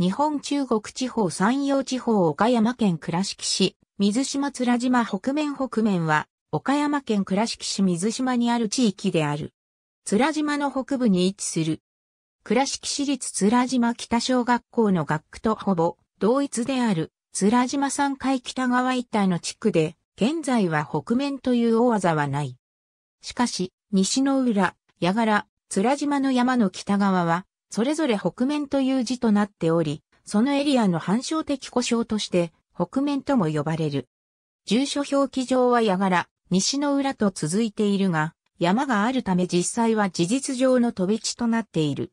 日本中国地方山陽地方岡山県倉敷市、水島津島北面北面は、岡山県倉敷市水島にある地域である。津島の北部に位置する。倉敷市立津島北小学校の学区とほぼ同一である津島山海北側一帯の地区で、現在は北面という大技はない。しかし、西の浦、矢柄、津島の山の北側は、それぞれ北面という字となっており、そのエリアの反証的故障として、北面とも呼ばれる。住所表記上は矢柄、西の裏と続いているが、山があるため実際は事実上の飛び地となっている。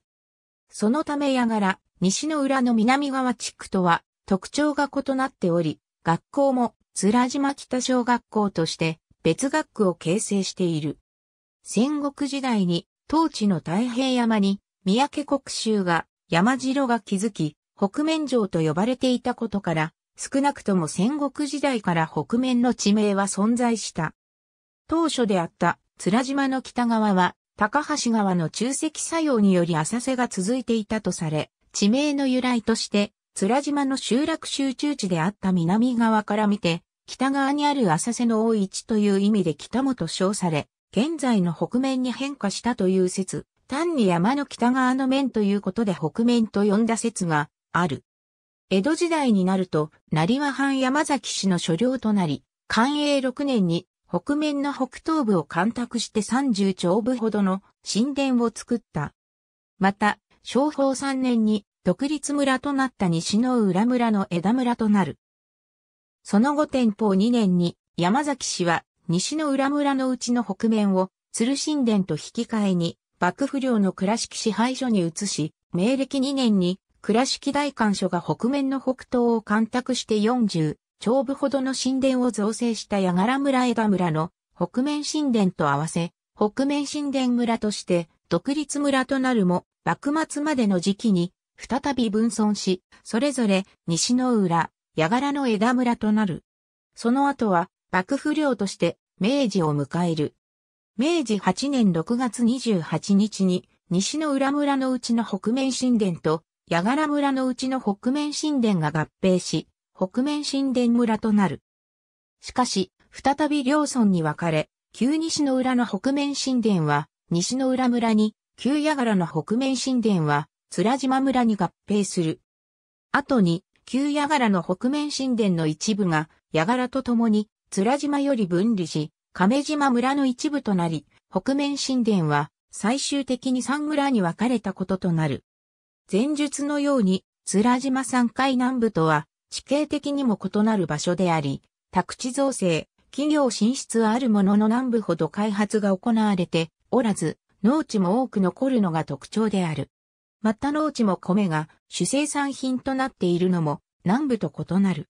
そのため矢柄、西の裏の南側地区とは特徴が異なっており、学校も津良島北小学校として別学区を形成している。戦国時代に当地の太平山に三宅国衆が山城が築き、北面城と呼ばれていたことから、少なくとも戦国時代から北面の地名は存在した。当初であった津島の北側は、高橋川の中石作用により浅瀬が続いていたとされ、地名の由来として、津島の集落集中地であった南側から見て、北側にある浅瀬の大市という意味で北本称され、現在の北面に変化したという説。単に山の北側の面ということで北面と呼んだ説がある。江戸時代になると、成和藩山崎氏の所領となり、寛永6年に北面の北東部を干拓して30丁部ほどの神殿を作った。また、昭法3年に独立村となった西の浦村の枝村となる。その後天保2年に山崎氏は西の浦村のうちの北面を鶴神殿と引き換えに幕府領の倉敷支配所に移し、明暦2年に倉敷大官所が北面の北東を干拓して40、長部ほどの神殿を造成した矢柄村枝村の北面神殿と合わせ、北面神殿村として独立村となるも、幕末までの時期に再び分村し、それぞれ西の浦、矢柄の枝村となる。その後は幕府領として明治を迎える。明治8年6月28日に、西の浦村のうちの北面神殿と、矢柄村のうちの北面神殿が合併し、北面神殿村となる。しかし、再び両村に分かれ、旧西の浦の北面神殿は、西の浦村に、旧矢柄の北面神殿は、津島村に合併する。後に、旧矢柄の北面神殿の一部が、矢柄と共に、津島より分離し、亀島村の一部となり、北面神殿は最終的に三村に分かれたこととなる。前述のように、津良島山海南部とは地形的にも異なる場所であり、宅地造成、企業進出はあるものの南部ほど開発が行われておらず、農地も多く残るのが特徴である。また農地も米が主生産品となっているのも南部と異なる。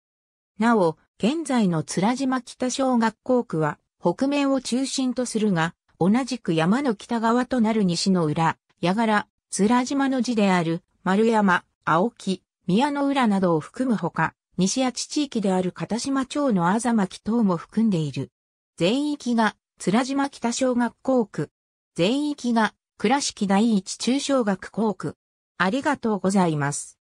なお、現在の津良島北小学校区は北面を中心とするが、同じく山の北側となる西のや矢柄、津島の地である、丸山、青木、宮の浦などを含むほか、西八地域である片島町のあざまき等も含んでいる。全域が、津島北小学校区。全域が、倉敷第一中小学校区。ありがとうございます。